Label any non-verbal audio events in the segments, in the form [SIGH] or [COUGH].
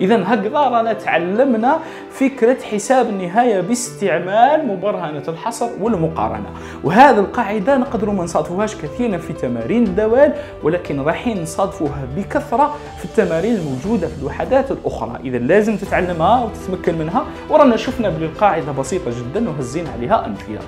اذا هكذا رانا تعلمنا فكره حساب النهايه باستعمال مبرهنه الحصر والمقارنه وهذه القاعده نقدروا ما نصادفوهاش كثيرا في تمارين الدوال ولكن رايحين نصادفوها بكثره في التمارين الموجوده في الوحدات الاخرى اذا لازم تتعلمها وتتمكن منها ورانا شفنا بالقاعده بسيطه جدا وهزينا عليها امثله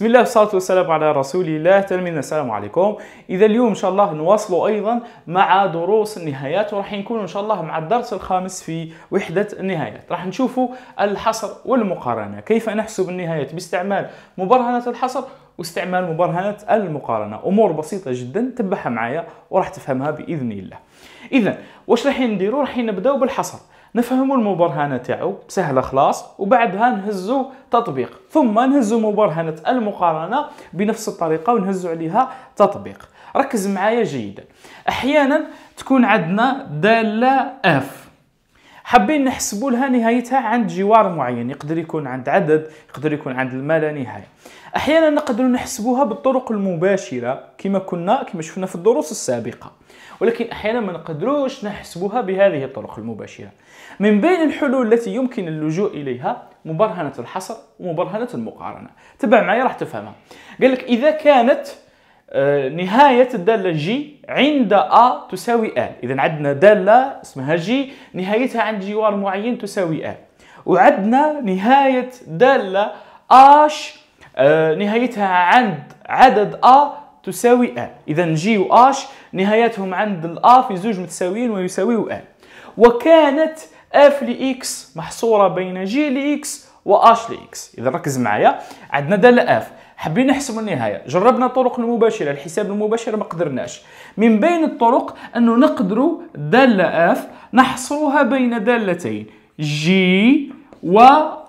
بسم الله والصلاة والسلام على رسول الله تلمينا السلام عليكم إذا اليوم إن شاء الله نواصل أيضا مع دروس النهايات وراح نكون إن شاء الله مع الدرس الخامس في وحدة النهايات راح نشوفوا الحصر والمقارنة كيف نحسب النهايات باستعمال مبرهنة الحصر واستعمال مبرهنة المقارنة أمور بسيطة جدا تبعها معايا وراح تفهمها بإذن الله إذا واش راح نديرو راح نبداو بالحصر نفهموا المبرهنه تاعو سهله خلاص وبعدها نهزوا تطبيق ثم نهزوا مبرهنه المقارنه بنفس الطريقه ونهزوا عليها تطبيق ركز معايا جيدا احيانا تكون عندنا داله اف حابين نحسبوا لها نهايتها عند جوار معين يقدر يكون عند عدد يقدر يكون عند الما لا نهايه احيانا نقدر نحسبوها بالطرق المباشره كما كنا كما شفنا في الدروس السابقه ولكن احيانا ما نقدروش نحسبوها بهذه الطرق المباشره من بين الحلول التي يمكن اللجوء اليها مبرهنه الحصر ومبرهنه المقارنه تبع معي راح تفهمها قال لك اذا كانت آه، نهاية الدالة جي عند أ تساوي أ إذا عندنا دالة اسمها جي نهايتها عند جوار معين تساوي أ وعندنا نهاية دالة اش آه، نهايتها عند عدد أ تساوي أ إذا جي و اش نهايتهم عند الأ في زوج متساويين ويساويو أ وكانت اف لإكس محصورة بين جي لإكس واش لإكس إذا ركز معايا عندنا دالة اف حبينا نحسموا النهايه جربنا الطرق المباشره الحساب المباشر ما قدرناش من بين الطرق انه نقدروا داله اف نحصرها بين دالتين جي و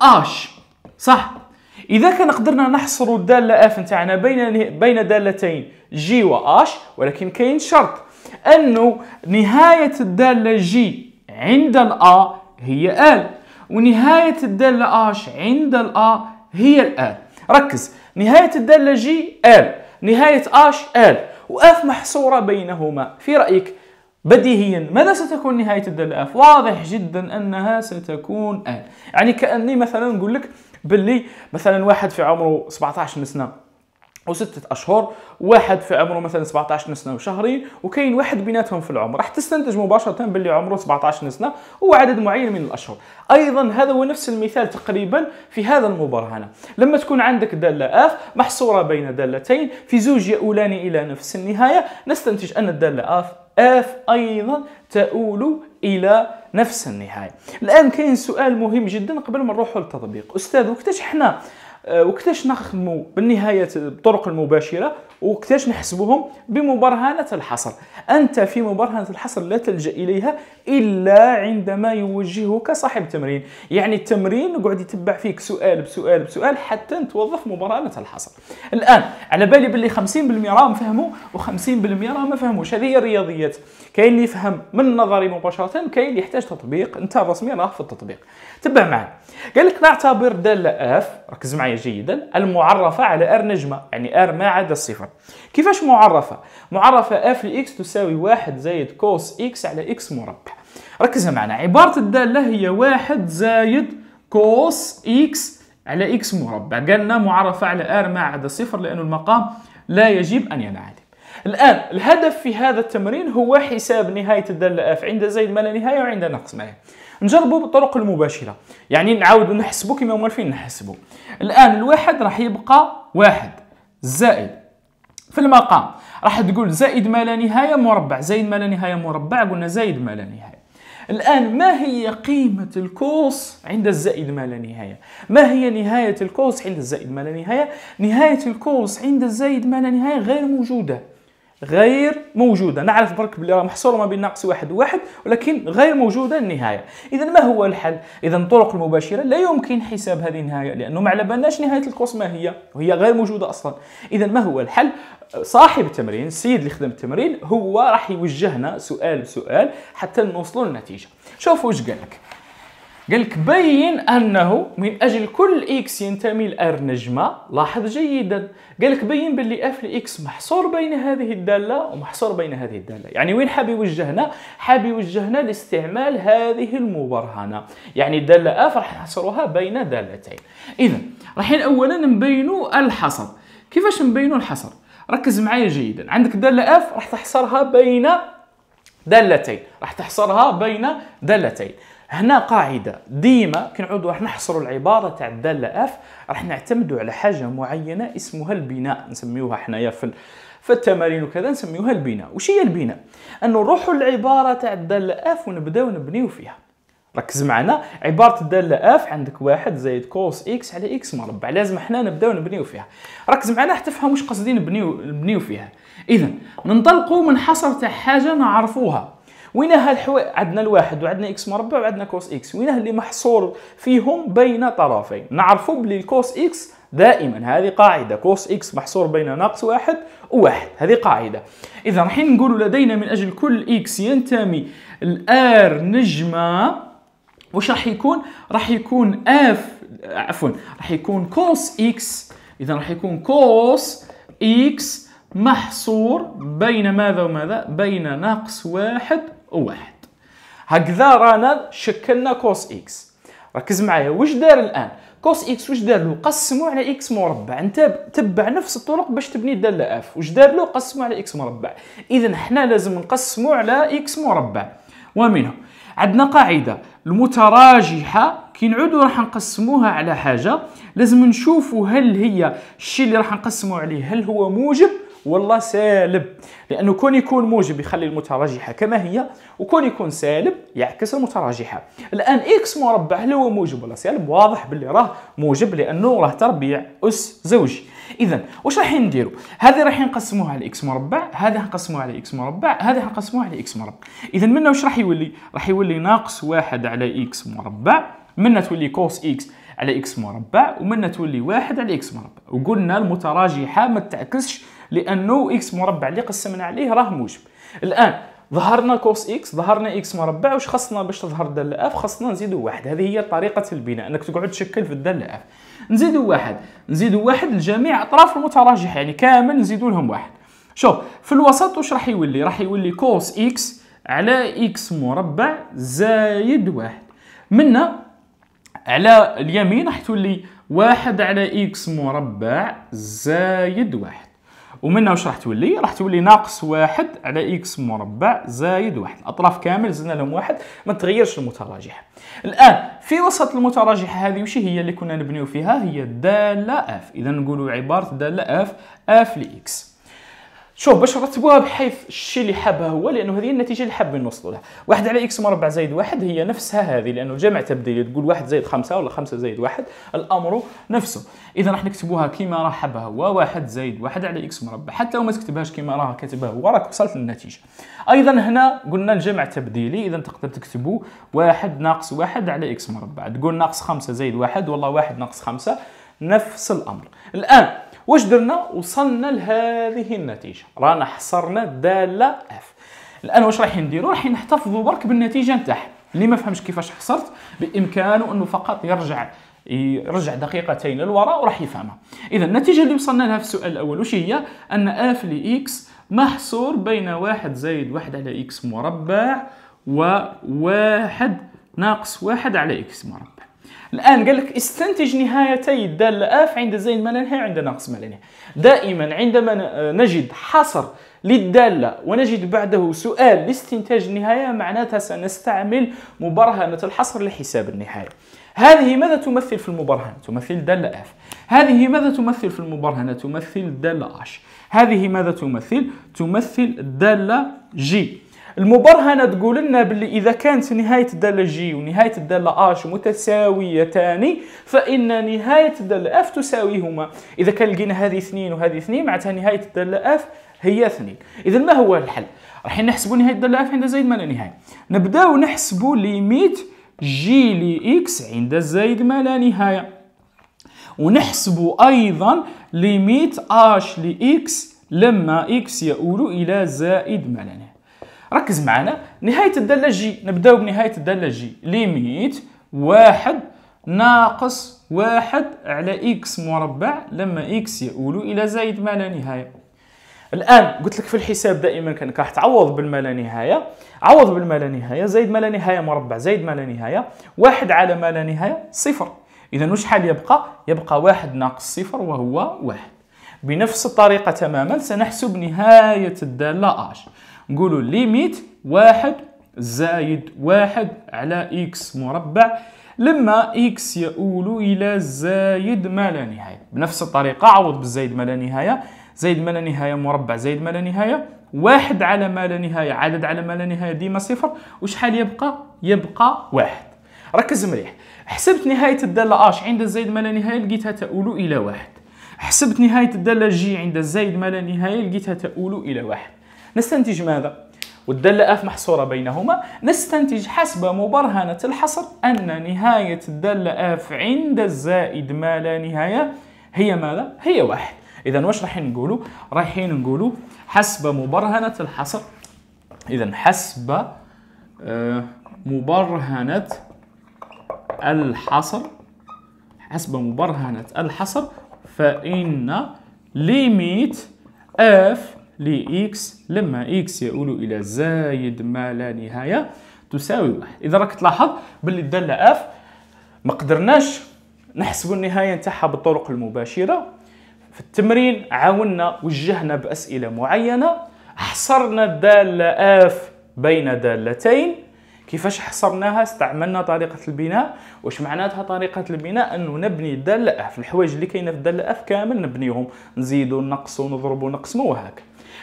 اش صح اذا كان قدرنا نحصر الداله اف نتاعنا بين بين دالتين جي و اش ولكن كاين شرط انه نهايه الداله جي عند الأ هي ال ونهايه الداله اش عند الأ هي الآن ركز نهاية الدالة جي ال نهاية اش ال واف محصورة بينهما في رأيك بديهيا ماذا ستكون نهاية الدالة اف؟ واضح جدا أنها ستكون ال يعني كأني مثلا نقول لك باللي مثلا واحد في عمره 17 سنة وستة أشهر واحد في عمره مثلا 17 سنة وشهرين وكاين واحد بيناتهم في العمر راح تستنتج مباشرة باللي عمره 17 سنة وعدد معين من الأشهر أيضا هذا هو نفس المثال تقريبا في هذا المبرهنة لما تكون عندك دالة آف محصورة بين دالتين في زوج يؤولان إلى نفس النهاية نستنتج أن الدالة آف آف أيضا تؤول إلى نفس النهاية الآن كاين سؤال مهم جدا قبل ما نروحوا للتطبيق أستاذ وقتاش حنا آه، وكتاش نخدموا بالنهايه بطرق المباشره وكتاش نحسبوهم بمبرهنه الحصر انت في مبرهنه الحصر لا تلجا اليها الا عندما يوجهك صاحب التمرين يعني التمرين يقعد يتبع فيك سؤال بسؤال بسؤال حتى توظف مبرهنه الحصر الان على بالي باللي 50% راهم فهموا و50% راه ما فهموش هذه هي الرياضيات كاين اللي يفهم من النظري مباشره كاين اللي يحتاج تطبيق انت الرسمي راه في التطبيق تبع معنا قال لك نعتبر داله اف ركز معي معي جيدا المعرفة على R نجمة يعني R ما عدا الصفر كيفاش معرفة؟ معرفة f لx تساوي واحد زايد كوس x على x مربع ركزها معنا عبارة الدالة هي واحد زايد كوس x على x مربع قالنا معرفة على R ما عدا الصفر لأن المقام لا يجب أن ينعاد الان الهدف في هذا التمرين هو حساب نهايه الداله اف عند زائد ما لا نهايه وعند نقص ما نجربوا بالطرق المباشره يعني نعاود نحسبوا كما فين نحسبوا الان الواحد راح يبقى واحد زائد في المقام راح تقول زائد ما لا نهايه مربع زائد ما لا نهايه مربع قلنا زائد ما لا نهايه الآن ما هي قيمة الكوس عند الزائد ما لا نهاية؟ ما هي نهاية الكوس عند الزائد ما لا نهاية؟ نهاية الكوس عند الزائد ما لا نهاية غير موجودة غير موجودة نعرف برك بلي راه محصورة ما بين ناقص واحد وواحد ولكن غير موجودة النهاية إذا ما هو الحل؟ إذا الطرق المباشرة لا يمكن حساب هذه النهاية لأنه ما على بالناش نهاية القوس ما هي وهي غير موجودة أصلا إذا ما هو الحل؟ صاحب التمرين السيد اللي خدم التمرين هو راح يوجهنا سؤال بسؤال حتى نوصلوا للنتيجة شوفوا واش قال لك قال لك بين انه من اجل كل اكس ينتمي لار نجمه لاحظ جيدا قال لك بين باللي اف لاكس محصور بين هذه الداله ومحصور بين هذه الداله يعني وين حاب يوجهنا حاب يوجهنا لاستعمال هذه المبرهنه يعني الداله اف راح نحصرها بين دالتين اذا رايحين اولا نبينوا الحصر كيفاش نبينوا الحصر ركز معايا جيدا عندك داله اف راح تحصرها بين دالتين راح تحصرها بين دالتين هنا قاعده ديما كنعودوا راح نحصروا العباره تاع الداله اف راح نعتمدوا على حاجه معينه اسمها البناء نسميوها حنايا في فالتمارين وكذا نسميوها البناء وش هي البناء انه نروحوا للعباره تاع الداله اف ونبداو نبنيو فيها ركز معنا عبارة الدالة اف عندك واحد زائد كوس اكس على اكس مربع لازم حنا نبداو نبنيو فيها ركز معنا حتى تفهم واش قصدي نبنيو نبنيو فيها اذا ننطلقوا من حصر تاع حاجة نعرفوها ها الحوا عندنا الواحد وعندنا اكس مربع وعندنا كوس اكس وين اللي محصور فيهم بين طرفين نعرفوا بلي الكوس اكس دائما هذه قاعده كوس اكس محصور بين ناقص واحد وواحد هذه قاعده اذا الحين نقول لدينا من اجل كل اكس ينتمي الار نجمه وش راح يكون راح يكون اف عفوا راح يكون كوس اكس اذا راح يكون كوس اكس محصور بين ماذا وماذا بين ناقص واحد وواحد هكذا رانا شكلنا كوس اكس ركز معايا واش دار الان كوس اكس واش دار له قسمو على اكس مربع انت تبع نفس الطرق باش تبني الداله اف واش دار له قسمو على اكس مربع اذا حنا لازم نقسمو على اكس مربع ومنها عندنا قاعده المتراجحه كي نعودوا راح نقسموها على حاجه لازم نشوفوا هل هي الشيء اللي راح نقسموا عليه هل هو موجب والله سالب لانه كون يكون موجب يخلي المتراجحه كما هي وكون يكون سالب يعكس المتراجحه الان اكس مربع هل هو موجب ولا سالب واضح باللي راه موجب لانه راه تربيع اس زوجي اذا واش راح نديروا هذه راح نقسموها على اكس مربع هذه نقسموها على اكس مربع هذه نقسموها على اكس مربع اذا منا واش راح يولي راح يولي ناقص واحد على اكس مربع منا تولي كوس اكس على اكس مربع ومنا تولي واحد على اكس مربع وقلنا المتراجحه ما تعكسش لانه اكس مربع اللي قسمنا عليه راه موجب الان ظهرنا كوس اكس ظهرنا اكس مربع واش خصنا باش تظهر داله اف خصنا نزيدو واحد هذه هي طريقه البناء انك تقعد تشكل في الداله اف نزيدو واحد نزيدو واحد لجميع اطراف المتراجح يعني كامل نزيدو لهم واحد شوف في الوسط واش راح يولي راح يولي كوس اكس على اكس مربع زايد واحد منا على اليمين راح تولي واحد على اكس مربع زايد واحد هنا واش راح تولي راح تولي ناقص واحد على اكس مربع زايد واحد الاطراف كامل زدنا لهم واحد ما تغيرش المتراجح الان في وسط المتراجحه هذه وش هي اللي كنا نبنيو فيها هي داله اف اذا نقولوا عباره داله اف اف لاكس شوف باش نرتبوها بحيث الشيء اللي حابها هو لانه هذه النتيجه اللي حابين نوصلوا لها واحد على اكس مربع زائد واحد هي نفسها هذه لانه الجمع تبديلي تقول واحد زائد خمسة ولا خمسة زائد واحد الامر نفسه اذا راح نكتبوها كيما راه حابها هو واحد زائد واحد على اكس مربع حتى لو ما تكتبهاش كيما راه كاتبها هو راك وصلت للنتيجه ايضا هنا قلنا الجمع تبديلي اذا تقدر تكتبوا واحد ناقص واحد على اكس مربع تقول ناقص خمسة زائد واحد والله واحد ناقص خمسة نفس الامر الان واش درنا وصلنا لهذه النتيجه رانا حصرنا الداله اف الان واش رايحين نديروا رايحين نحتفظوا برك بالنتيجه نتاعها اللي ما فهمش كيفاش حصرت بامكانه انه فقط يرجع يرجع دقيقتين للوراء وراح يفهمها اذا النتيجه اللي وصلنا لها في السؤال الاول وش هي ان اف لاكس محصور بين واحد زائد واحد على اكس مربع وواحد ناقص واحد على اكس مربع الان قال لك استنتج نهايتي الداله اف عند زين ما لا نهايه عند ناقص ما لا نهايه دائما عندما آه، نجد حصر للدالة ونجد بعده سؤال لاستنتاج النهاية معناتها سنستعمل مبرهنة الحصر لحساب النهاية هذه ماذا تمثل في المبرهنة؟ تمثل دالة F هذه ماذا تمثل في المبرهنة؟ تمثل دالة H هذه ماذا تمثل؟ تمثل دالة G المبرهنه تقول لنا باللي اذا كانت نهايه الداله جي ونهايه الداله اش متساويتان فان نهايه الداله اف تساويهما اذا كان لقينا هذه اثنين وهذه اثنين معناتها نهايه الداله اف هي اثنين اذا ما هو الحل راح نحسبوا نهايه الداله اف عند زائد ما لا نهايه نبداو نحسبوا ليميت جي لي اكس عند زائد ما لا نهايه ونحسبوا ايضا ليميت اش لاكس لما اكس يؤول الى زائد ما لا نهايه ركز معنا نهايه الداله جي نبداو بنهايه الداله جي ليميت واحد ناقص واحد على إكس مربع لما إكس يؤول إلى زائد ما لا نهاية الآن قلت لك في الحساب دائما كانك راح تعوض بالما لا نهاية عوض بالما لا نهاية زائد ما لا نهاية مربع زائد ما لا نهاية واحد على ما لا نهاية صفر إذا وشحال يبقى؟ يبقى واحد ناقص صفر وهو واحد بنفس الطريقة تماما سنحسب نهاية الدالة اش نقولوا ليميت واحد زايد واحد على إكس مربع لما إكس يؤول إلى زايد ما لا نهاية بنفس الطريقة عوض بالزايد ما لا نهاية زايد ما لا نهاية مربع زايد ما لا نهاية واحد على ما لا نهاية عدد على ما لا نهاية ديما صفر وشحال يبقى يبقى واحد ركز مليح حسبت نهاية الدالة اش عند الزايد ما لا نهاية لقيتها تؤول إلى واحد حسبت نهاية الدالة جي عند الزايد ما لا نهاية لقيتها تؤول إلى واحد نستنتج ماذا؟ والدالة اف محصورة بينهما نستنتج حسب مبرهنة الحصر أن نهاية الدالة اف عند الزائد ما لا نهاية هي ماذا؟ هي واحد إذا واش رايحين نقولوا؟ رايحين نقولوا حسب مبرهنة الحصر إذا حسب آه، مبرهنة الحصر حسب مبرهنة الحصر فإن ليميت اف لإكس لما إكس يؤول إلى زايد ما لا نهاية تساوي واحد إذا راك تلاحظ باللي الدالة إف ما قدرناش نحسبوا النهاية نتاعها بالطرق المباشرة في التمرين عاونا وجهنا بأسئلة معينة حصرنا الدالة إف بين دالتين كيفاش حصرناها استعملنا طريقة البناء واش معناتها طريقة البناء انه نبني الدالة اف الحوايج اللي كاينه في الدالة اف كامل نبنيهم نزيدو نقصو نضربو نقسمو وهكا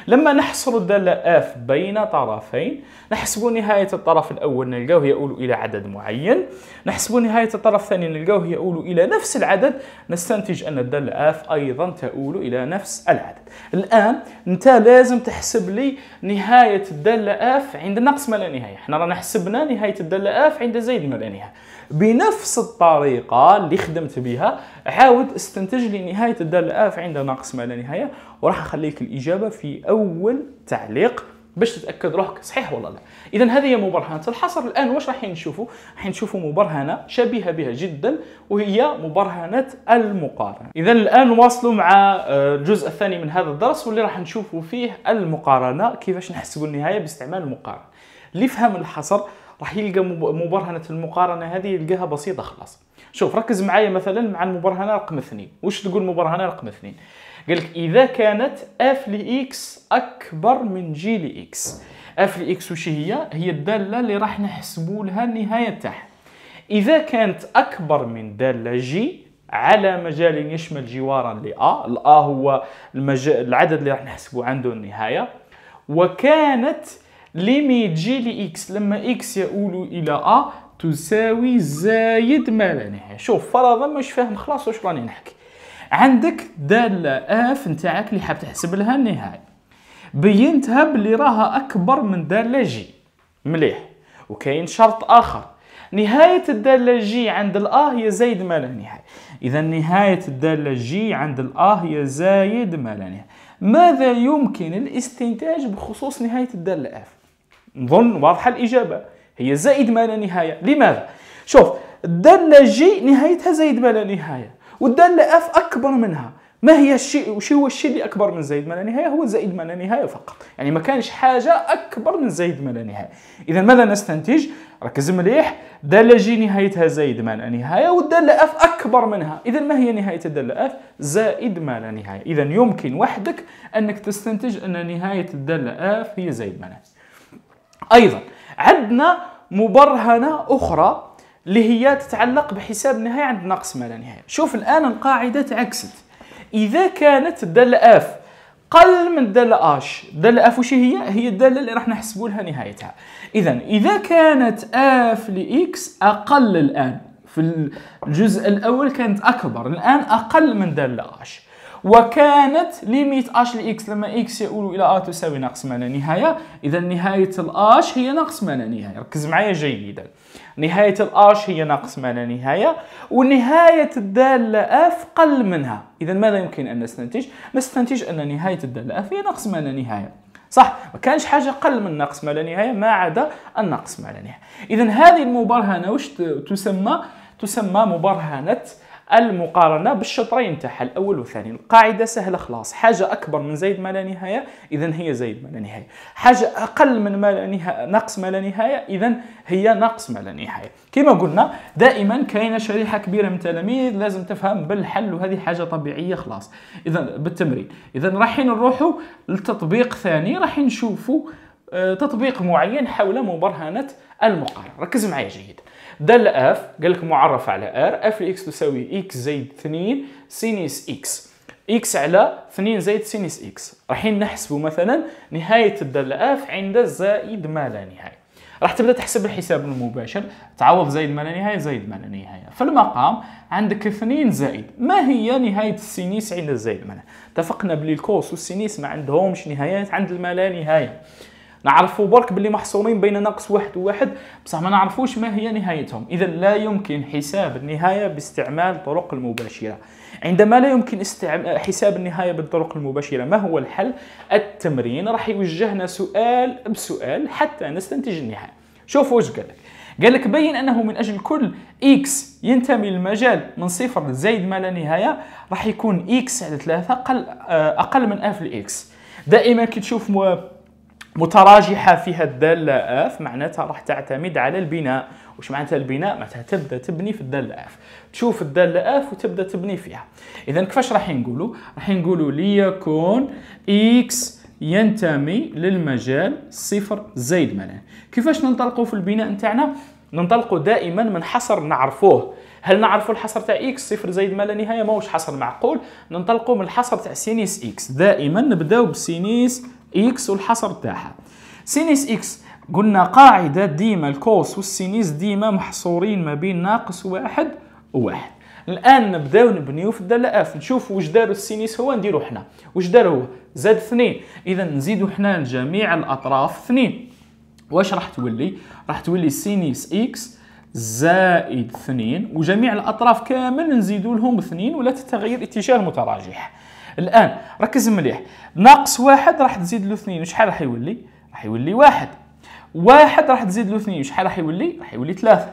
لما نحصر الدالة اف بين طرفين نحسب نهاية الطرف الأول نلقاه يؤول إلى عدد معين نحسب نهاية الطرف الثاني نلقاه يؤول إلى نفس العدد نستنتج أن الدالة اف أيضا تؤول إلى نفس العدد الآن أنت لازم تحسب لي نهاية الدالة اف عند نقص ما لا نهاية احنا رانا حسبنا نهاية الدالة اف عند زيد ما لا نهاية بنفس الطريقة اللي خدمت بها عاود استنتج لي نهاية الدالة اف عند نقص ما لا نهاية وراح أخليك الإجابة في أول اول تعليق باش تتاكد روحك صحيح ولا لا اذا هذه هي مبرهنه الحصر الان واش راح نشوفوا راح نشوفوا مبرهنه شبيهه بها جدا وهي مبرهنه المقارنه اذا الان واصلوا مع آه، الجزء الثاني من هذا الدرس واللي راح نشوفوا فيه المقارنه كيفاش نحسبوا النهايه باستعمال المقارنه اللي فهم الحصر راح يلقى مبرهنه المقارنه هذه يلقاها بسيطه خلاص شوف ركز معايا مثلا مع المبرهنه رقم اثنين واش تقول مبرهنه رقم اثنين قال لك اذا كانت اف لاكس اكبر من جي لاكس اف لاكس وش هي هي الداله اللي راح نحسبوا لها النهايه تاعها اذا كانت اكبر من داله جي على مجال يشمل جوارا لأ الأ هو المجال العدد اللي راح نحسبه عنده النهاية وكانت ليميت جي لإكس لما إكس يؤول إلى أ تساوي زايد ما لا نهاية شوف فرضا مش فاهم خلاص واش راني نحكي عندك داله اف نتاعك اللي حاب تحسب لها النهايه بينتها بلي راها اكبر من داله جي مليح وكاين شرط اخر نهاية الدالة جي عند الآ هي زايد ما لا نهاية إذا نهاية الدالة جي عند الآ هي زايد ما لا نهاية ماذا يمكن الاستنتاج بخصوص نهاية الدالة اف نظن واضحة الإجابة هي زائد ما لا نهاية لماذا؟ شوف الدالة جي نهايتها زائد ما لا نهاية والدالة اف اكبر منها ما هي الشيء وش هو الشيء اللي اكبر من زائد ما لا نهايه هو زائد ما لا نهايه فقط يعني ما كانش حاجه اكبر من زائد ما لا نهايه اذا ماذا نستنتج ركز مليح داله جي نهايتها زائد ما لا نهايه والداله اف اكبر منها اذا ما هي نهايه الداله اف زائد ما لا نهايه اذا يمكن وحدك انك تستنتج ان نهايه الداله اف هي زائد ما لا نهايه ايضا عندنا مبرهنه اخرى اللي هي تتعلق بحساب نهاية عند ناقص ما لا نهاية شوف الآن القاعدة تعكست إذا كانت الدالة اف قل من الدالة اش الدالة اف وش هي؟ هي الدالة اللي راح نحسبوا لها نهايتها إذا إذا كانت اف لإكس أقل الآن في الجزء الأول كانت أكبر الآن أقل من دالة اش وكانت ليميت اش لاكس لما اكس يؤول الى ا تساوي ناقص ما لا نهايه اذا نهايه الاش هي ناقص ما لا نهايه ركز معايا جيدا نهاية الآش هي ناقص ما لا نهاية ونهاية الدالة اف قل منها إذا ماذا يمكن أن نستنتج؟ نستنتج أن نهاية الدالة اف هي ناقص ما لا نهاية صح ما كانش حاجه قل من ناقص ما لا نهايه ما عدا الناقص ما لا نهايه اذا هذه المبرهنه واش تسمى تسمى مبرهنه المقارنه بالشطرين تاعها الاول والثاني القاعده سهله خلاص حاجه اكبر من زائد ما لا نهايه اذا هي زائد ما لا نهايه حاجه اقل من ما لا نهايه نقص ما لا نهايه اذا هي نقص ما لا نهايه كما قلنا دائما كاينه شريحه كبيره من التلاميذ لازم تفهم بالحل وهذه حاجه طبيعيه خلاص اذا بالتمرين اذا رايحين نروحوا لتطبيق ثاني راح نشوفوا آه، تطبيق معين حول مبرهنه المقارنه ركز معي جيدا دال اف قال لك معرف على ار اف اكس تساوي اكس زائد 2 سينيس اكس اكس على 2 زائد سينيس اكس رايحين نحسبوا مثلا نهايه الدال اف عند زائد ما لا نهايه راح تبدا تحسب الحساب المباشر تعوض زائد ما لا نهايه زائد ما لا نهايه في المقام عندك 2 زائد ما هي نهايه السينيس عند زائد ما لا اتفقنا بلي الكوس والسينيس ما عندهمش نهايات عند ما لا نهايه نعرفوا برك باللي محصورين بين ناقص واحد وواحد بصح ما نعرفوش ما هي نهايتهم اذا لا يمكن حساب النهايه باستعمال الطرق المباشره عندما لا يمكن حساب النهايه بالطرق المباشره ما هو الحل التمرين راح يوجهنا سؤال بسؤال حتى نستنتج النهايه شوفوا واش قال لك قال لك بين انه من اجل كل اكس ينتمي للمجال من صفر زائد ما لا نهايه راح يكون اكس على ثلاثة اقل اقل من اف الاكس دائما كي تشوف متراجحه فيها الداله اف معناتها راح تعتمد على البناء واش معناتها البناء معناتها تبدا تبني في الداله اف تشوف الداله اف وتبدا تبني فيها اذا كيفاش راح نقولوا راح نقولوا ليكون اكس ينتمي للمجال صفر زائد ملان كيفاش ننطلقوا في البناء نتاعنا ننطلقوا دائما من حصر نعرفوه هل نعرفوا الحصر تاع اكس صفر زائد ما لا نهايه ماهوش حصر معقول ننطلقوا من الحصر تاع سينيس اكس دائما نبداو بسينيس اكس والحصر تاعها سينيس اكس قلنا قاعده ديما الكوس والسينيس ديما محصورين ما بين ناقص واحد وواحد الان نبداو نبنيو في الداله اف نشوف واش دار السينيس هو نديرو حنا واش دار هو زاد اثنين اذا نزيدو حنا لجميع الاطراف اثنين واش راح تولي راح تولي سينيس اكس زائد اثنين وجميع الأطراف كامل نزيدوا لهم اثنين ولا تتغير اتجاه المتراجح الآن ركز مليح ناقص واحد راح تزيد له اثنين وشحال راح يولي؟ راح يولي واحد واحد راح تزيد له اثنين وشحال راح يولي؟ راح يولي ثلاثة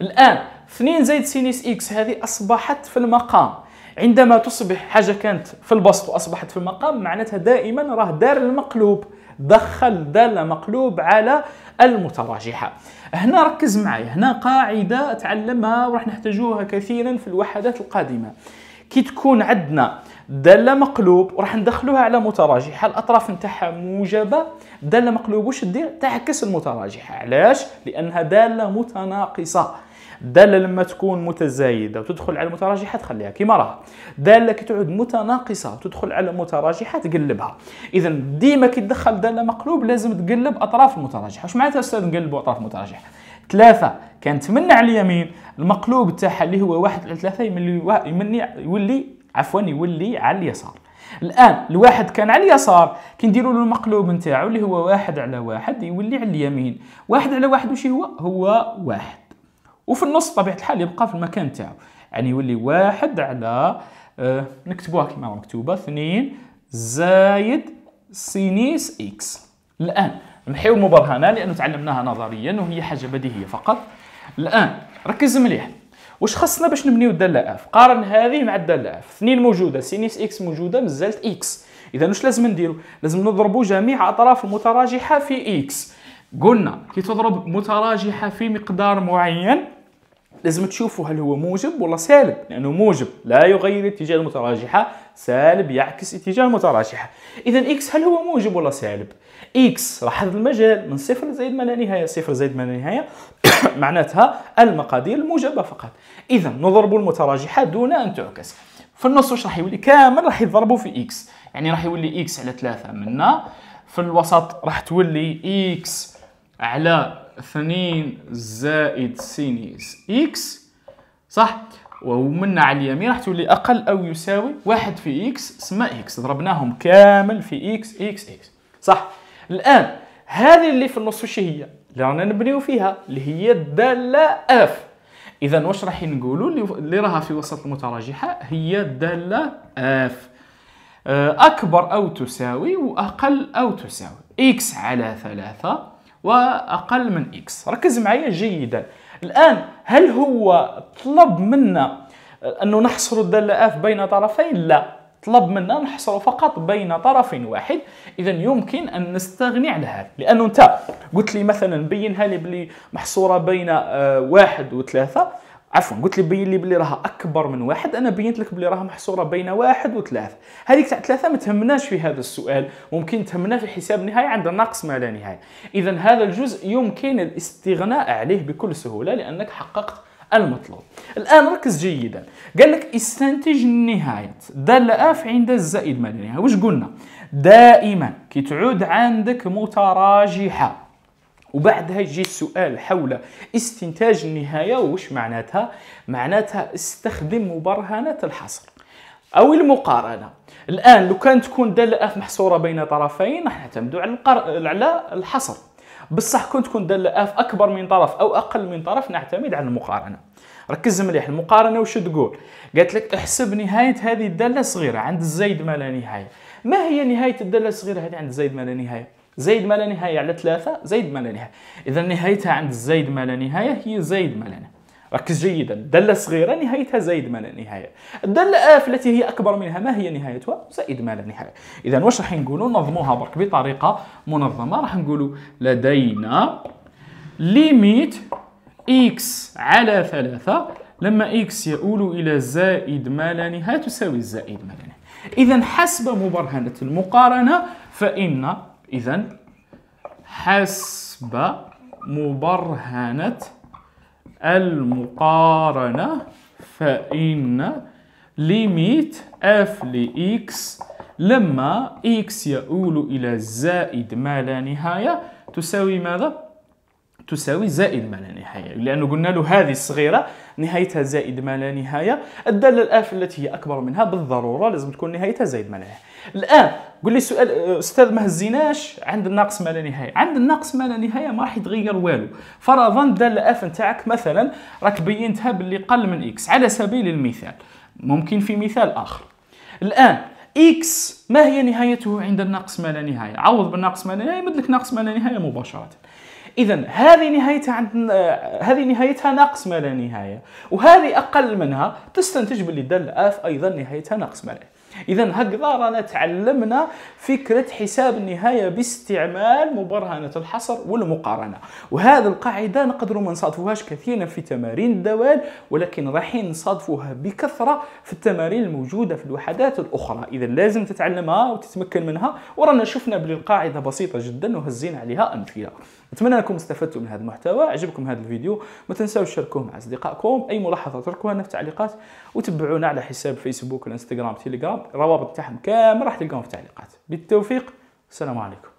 الآن اثنين زائد سينيس إكس هذه أصبحت في المقام عندما تصبح حاجة كانت في البسط وأصبحت في المقام معناتها دائما راه دار المقلوب دخل دالة مقلوب على المتراجحة هنا ركز معي هنا قاعدة تعلمها وراح نحتاجوها كثيرا في الوحدات القادمة كي تكون عندنا دالة مقلوب وراح ندخلوها على متراجحة الأطراف نتاعها موجبة دالة مقلوب وش تدير؟ تعكس المتراجحة علاش؟ لأنها دالة متناقصة الداله لما تكون متزايده وتدخل على المتراجحه تخليها كيما راها داله كي تعود متناقصه وتدخل على المتراجحه تقلبها اذا ديما كي تدخل داله مقلوب لازم تقلب اطراف المتراجحه واش معناتها استاذ نقلبوا اطراف المتراجحه ثلاثة من على اليمين المقلوب تاعها اللي هو واحد على ثلاثة يملي يملي يولي عفوا يولي على اليسار الان الواحد كان على اليسار كي نديروا له المقلوب نتاعو اللي هو واحد على واحد يولي على اليمين واحد على واحد وش هو هو واحد وفي النص طبيعه الحال يبقى في المكان تاعو يعني يولي واحد على نكتبوها آه، كما مكتوبه اثنين زايد سينيس اكس الان نحيو المبرهنه لانه تعلمناها نظريا وهي حاجه بديهيه فقط الان ركز مليح واش خصنا باش نبنيو الداله اف قارن هذه مع الداله اف اثنين موجوده سينيس اكس موجوده مازالت اكس اذا واش لازم نديرو لازم نضربوا جميع اطراف المتراجحه في اكس قلنا كي تضرب متراجحه في مقدار معين لازم تشوفوا هل هو موجب ولا سالب لانه موجب لا يغير اتجاه المتراجحه سالب يعكس اتجاه المتراجحه اذا اكس هل هو موجب ولا سالب اكس راح هذا المجال من صفر زائد ما لا نهايه صفر زائد ما لا نهايه [COUGHS] معناتها المقادير الموجبه فقط اذا نضرب المتراجحه دون ان تعكس في النص واش راح يولي كامل راح يضربوا في اكس يعني راح يولي اكس على 3 منا في الوسط راح تولي اكس على اثنين زائد سينيس إكس صح ومنا على اليمين راح تولي أقل أو يساوي واحد في إكس سما إكس ضربناهم كامل في إكس إكس إكس صح الآن هذه اللي في النص وش هي اللي رانا نبنيو فيها اللي هي الدالة اف اذا واش راح نقولوا اللي راها في وسط المتراجحه هي الداله اف آه، اكبر او تساوي واقل او تساوي اكس على ثلاثة واقل من اكس ركز معايا جيدا الان هل هو طلب منا انه نحصر الداله اف بين طرفين لا طلب منا نحصره فقط بين طرف واحد اذا يمكن ان نستغني على هذا لانه انت قلت لي مثلا بينها لي بلي محصوره بين آه، واحد وثلاثه عفوا قلت لي بين لي بلي راها اكبر من واحد انا بينت لك بلي راها محصوره بين واحد وثلاث هذيك تاع ثلاثه ما تهمناش في هذا السؤال ممكن تهمنا في حساب نهايه عند ناقص ما لا نهايه اذا هذا الجزء يمكن الاستغناء عليه بكل سهوله لانك حققت المطلوب الان ركز جيدا قال لك استنتج النهايه دال اف عند الزائد ما لا نهايه واش قلنا دائما كي تعود عندك متراجحه وبعدها يجي السؤال حول استنتاج النهايه وش معناتها معناتها استخدم مبرهنه الحصر او المقارنه الان لو كان تكون داله محصوره بين طرفين راح نعتمدوا على القر... على الحصر بصح كنت تكون داله اكبر من طرف او اقل من طرف نعتمد على المقارنه ركز مليح المقارنه وش تقول قالت لك احسب نهايه هذه الداله صغيره عند الزايد ما لا نهايه ما هي نهايه الداله الصغيره هذه عند الزايد ما لا نهايه زائد ما لا نهاية على ثلاثة زائد ما لا نهاية إذا نهايتها عند زائد ما لا نهاية هي زائد ما لا نهاية ركز جيدا دالة صغيرة نهايتها زائد ما لا نهاية الدالة اف التي هي أكبر منها ما هي نهايتها زائد ما لا نهاية إذا واش راح نقولوا نظموها برك بطريقة منظمة راح نقولوا لدينا ليميت إكس على ثلاثة لما إكس يؤول إلى زائد ما لا نهاية تساوي زائد ما لا نهاية إذا حسب مبرهنة المقارنة فإن إذا حسب مبرهنة المقارنة فإن ليميت اف لإكس لما إكس يؤول إلى زائد ما لا نهاية تساوي ماذا؟ تساوي زائد ما لا نهاية لأنه قلنا له هذه الصغيرة نهايتها زائد ما لا نهاية الدالة الآف التي هي أكبر منها بالضرورة لازم تكون نهايتها زائد ما لا نهاية الان قول لي سؤال آه، استاذ ما هزيناش عند الناقص ما لا نهايه عند الناقص ما لا نهايه ما راح يتغير والو فرضا الداله اف نتاعك مثلا راك بينتها باللي قل من اكس على سبيل المثال ممكن في مثال اخر الان اكس ما هي نهايته عند الناقص ما لا نهايه عوض بالناقص ما لا نهايه يمدلك ناقص ما لا نهايه مباشره اذا هذه نهايتها عند آه، هذه نهايتها ناقص ما لا نهايه وهذه اقل منها تستنتج باللي الداله اف ايضا نهايتها ناقص ما لا نهايه اذا هكذا رانا تعلمنا فكره حساب النهايه باستعمال مبرهنه الحصر والمقارنه وهذا القاعده نقدروا ما نصادفوهاش كثيرا في تمارين الدوال ولكن رايحين نصادفوها بكثره في التمارين الموجوده في الوحدات الاخرى اذا لازم تتعلمها وتتمكن منها ورانا شفنا بلي القاعده بسيطه جدا وهزينا عليها امثله نتمنى انكم استفدتوا من هذا المحتوى عجبكم هذا الفيديو ما تنساوش تشاركوه مع اصدقائكم اي ملاحظه اتركوها لنا في التعليقات وتبعونا على حساب فيسبوك والانستغرام تيليجرام الروابط تاعهم كامل راح تلقاهم في التعليقات بالتوفيق السلام عليكم